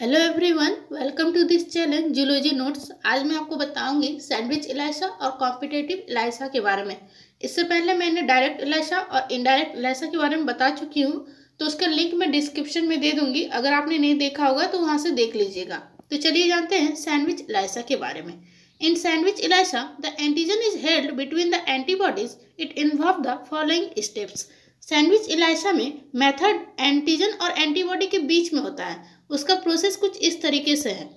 Hello everyone welcome to this channel zoology notes आज मैं आपको बताऊंगी सैंडविच इलायसा और कॉम्पिटेटिव इलायसा के बारे में इससे पहले मैंने डायरेक्ट इलायसा और इनडायरेक्ट इलायसा के बारे में बता चुकी हूँ तो उसका लिंक मैं डिस्क्रिप्शन में दे दूंगी अगर आपने नहीं देखा होगा तो वहाँ से देख लीजिएगा तो चलिए जानते हैं सैंडविच इलायसा के बारे में in sandwich ELISA the antigen is held between the antibodies it involve the following steps sandwich ELISA में मेथड एंटीजन और एंटीबॉडी के बीच में होता है उसका प्रोसेस कुछ इस तरीके से है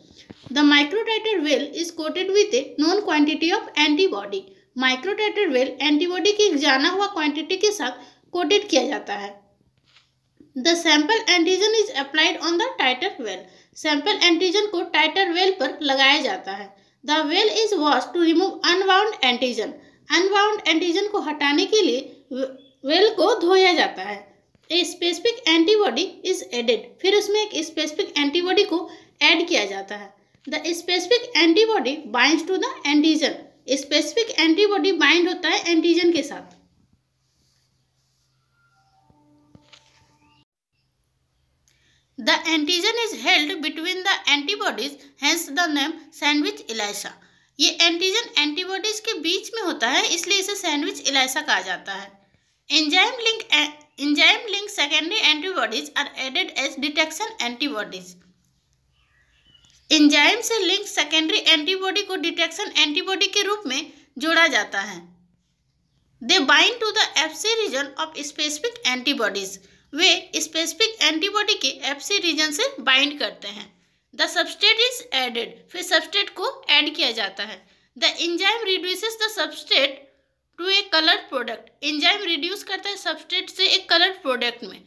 the microtiter well is coated with a known quantity of antibody microtiter well antibody की एक जाना हुआ क्वांटिटी के साथ कोटेड किया जाता है the sample antigen is applied on the titer well sample antigen को टाइटर वेल पर लगाया जाता है the well is wash to remove unbound antigen unbound antigen को हटाने के लिए वेल को धोया जाता है a specific antibody is added फिर उसमें एक स्पेसिफिक एंटीबॉडी को ऐड किया जाता है the specific antibody bind to the antigen specific antibody bind होता है एंटीजन के साथ the antigen is held between the antibodies hence the name sandwich ELISA ये एंटीजन एंटीबॉडीज के बीच में होता है इसलिए इसे सैंडविच इलाइसा कहा जाता है enzyme link enzyme linked secondary antibodies are added as detection antibodies enzyme से लिंक सेकेंडरी एंटीबॉडी को डिटेक्शन एंटीबॉडी के रूप में जोड़ा जाता है they bind to the Fc region of specific antibodies वे स्पेसिफिक एंटीबॉडी के एफसी रीजन से बाइंड करते हैं द सबस्टेट इज एडेड फिर सबस्टेट को ऐड किया जाता है the enzyme reduces the substrate to a colour product enzyme reduce करता है सबस्ट्रेट से एक कलर प्रोडक्ट में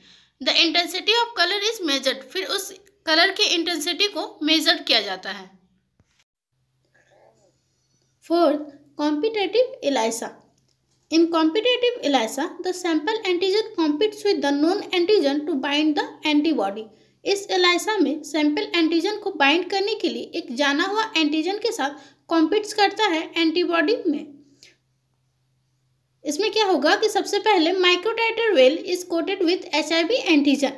the intensity of colour is measured फिर उस कलर की इंटेंसिटी को मेजर किया जाता है fourth competitive ELISA in competitive ELISA the sample antigen competes with the known antigen to bind the antibody इस इलाइसा में सैंपल एंटीजन को बाइंड करने के लिए एक जाना हुआ एंटीजन के साथ कॉम्पिट्स करता है एंटीबॉडी में इसमें क्या होगा कि सबसे पहले microtiter well is coated with H antigen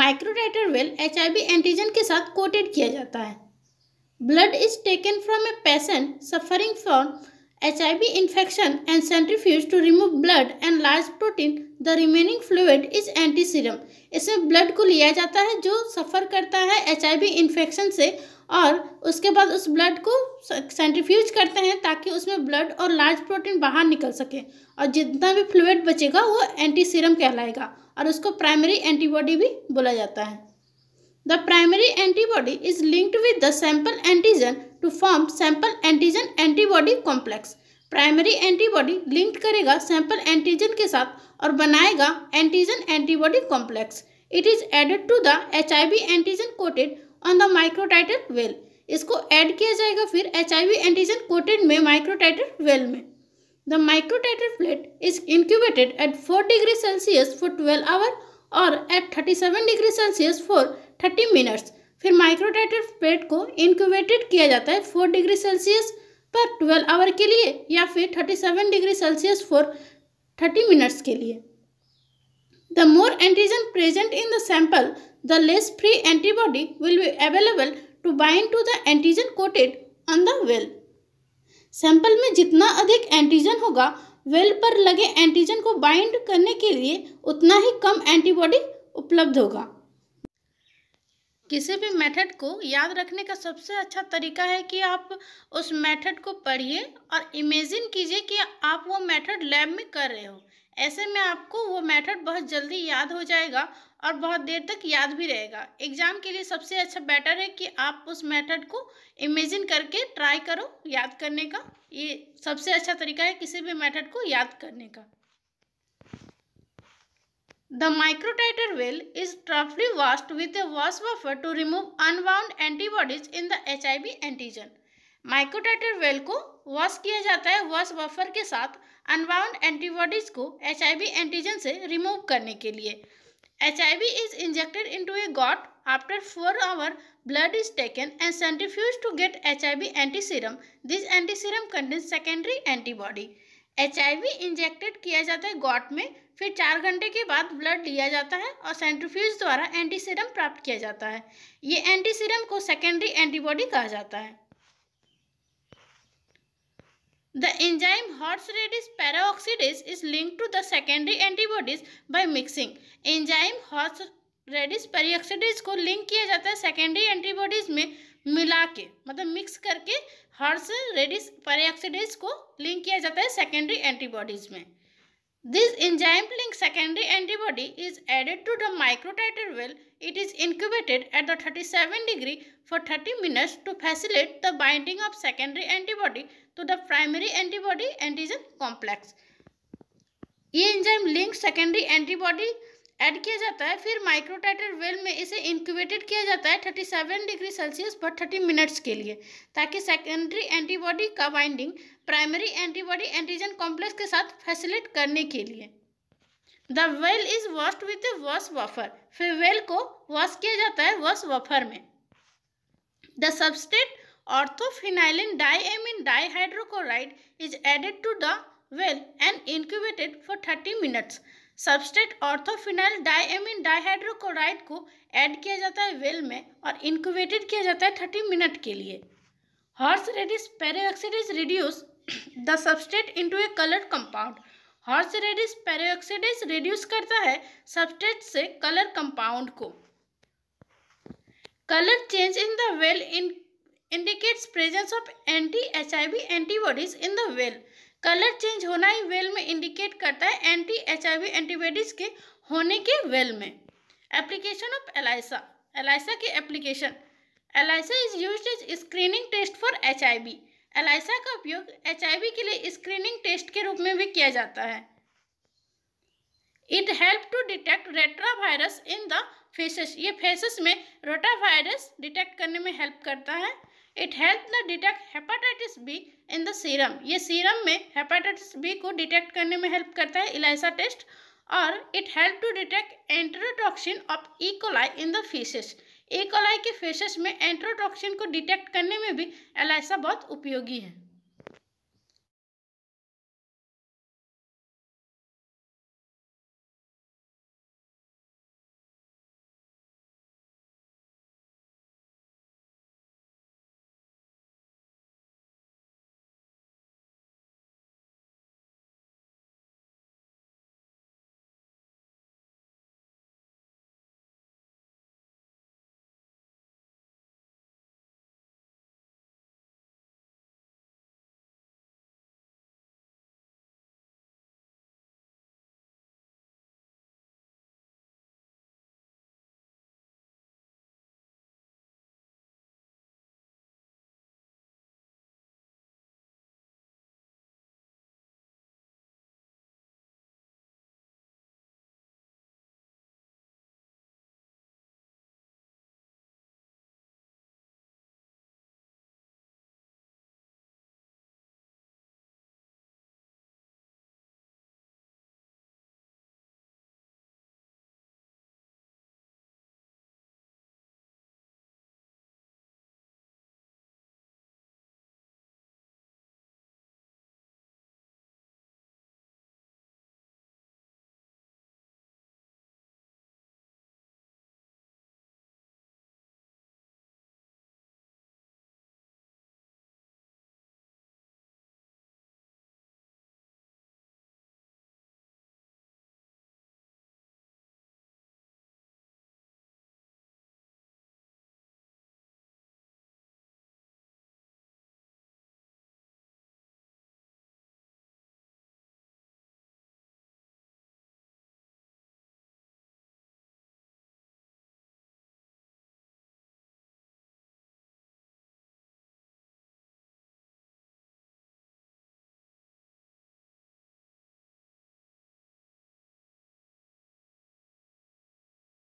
microtiter well H antigen के साथ कोटेड किया जाता है blood is taken from a patient suffering from H I B infection and centrifuge to remove blood and large protein the remaining fluid is anti serum इसमें blood को लिया जाता है जो सफ़र करता है एच आई बी इन्फेक्शन से और उसके बाद उस ब्लड को सेंट्रीफ्यूज करते हैं ताकि उसमें ब्लड और लार्ज प्रोटीन बाहर निकल सके और जितना भी फ्लूड बचेगा वो एंटी सीरम कहलाएगा और उसको प्राइमरी एंटीबॉडी भी बोला जाता है the primary antibody is linked with the sample antigen to form sample antigen antibody complex primary antibody linked करेगा सैंपल एंटीजन के साथ और बनाएगा antigen antibody complex it is added to the H I B antigen coated on the microtiter well इसको add किया जाएगा फिर H antigen coated में माइक्रोटाइटल वेल में the microtiter plate is incubated at four degree Celsius for twelve our और at thirty seven degree Celsius for thirty minutes फिर microtiter plate को incubated किया जाता है फोर डिग्री सेल्सियस पर twelve hour के लिए या फिर thirty seven degree Celsius for thirty minutes के लिए The more antigen present in the sample, the less free antibody will be available to bind to the antigen coated on the well. Sample में जितना अधिक antigen होगा well पर लगे antigen को bind करने के लिए उतना ही कम एंटीबॉडी उपलब्ध होगा किसी भी मेथड को याद रखने का सबसे अच्छा तरीका है कि आप उस मेथड को पढ़िए और इमेजिन कीजिए कि आप वो मेथड लैब में कर रहे हो ऐसे में आपको वो मेथड बहुत जल्दी याद हो जाएगा और बहुत देर तक याद भी रहेगा एग्ज़ाम के लिए सबसे अच्छा बेटर है कि आप उस मेथड को इमेजिन करके ट्राई करो याद करने का ये सबसे अच्छा तरीका है किसी भी मेथड को याद करने का The microtiter well is roughly washed with a wash buffer to remove unbound antibodies in the HIV antigen. Microtiter well को wash किया जाता है wash buffer के साथ अनबाउंड antibodies को HIV antigen से remove करने के लिए HIV is injected into a gut after four hour blood is taken and centrifuged to get HIV anti serum. This anti serum contains secondary antibody. H injected किया जाता है got में फिर चार घंटे के बाद ब्लड लिया जाता है और सेंट्रोफ्यूज द्वारा एंटीसीरम प्राप्त किया जाता है ये एंटीसीरम को सेकेंडरी एंटीबॉडी कहा जाता है the The enzyme horseradish is link to the secondary antibodies by mixing enzyme horseradish peroxidase को लिंक किया जाता है सेकेंडरी एंटीबॉडीज में मिला के मतलब मिक्स करके हर्स रेडिस पेरऑक्सीडेज को लिंक किया जाता है सेकेंडरी एंटीबॉडीज में this enzyme link secondary antibody is added to the microtiter well it is incubated at the thirty seven degree for thirty minutes to facilitate the binding of secondary antibody to the primary antibody antigen complex ये enzyme link secondary antibody add किया जाता है फिर microtitre well में इसे incubated किया जाता है 37 डिग्री सेल्सियस पर 30 मिनट्स के लिए ताकि सेकेंडरी एंटीबॉडी का binding primary antibody antigen complex के साथ फैसिलिट करने के लिए the well is washed with wash buffer फिर वेल को वॉश किया जाता है वॉश वफर में the substrate orthopheniline diamine dihydrochloride is added to the well and incubated for thirty minutes substrate orthophenyl diamine dihydrochloride को ऐड किया जाता है वेल में और इनक्यूबेटेड किया जाता है थर्टी मिनट के लिए horseradish peroxidase reduce the substrate into a colour compound horseradish peroxidase reduce करता है सबस्टेट से कलर कंपाउंड को colour change in the well in indicates presence of anti-HIV antibodies in the well. Colour change होना ही well में indicate करता है anti H antibodies के होने के वेल में एप्लीकेशन ऑफ एलाइसा एलाइसा की application ELISA is use as screening test for H ELISA का उपयोग एच के लिए स्क्रीनिंग टेस्ट के रूप में भी किया जाता है it help to detect rotavirus in the faeces ये फेसेस में रोटा वायरस डिटेक्ट करने में हेल्प करता है it help the detect hepatitis B in the serum ये सीरम में हेपाटाइटिस बी को डिटेक्ट करने में हेल्प करता है इलाइसा टेस्ट और it help to detect enterotoxin of E coli in the faeces E coli के फिशेस में एंट्रोटॉक्सिन को डिटेक्ट करने में भी एलाइसा बहुत उपयोगी है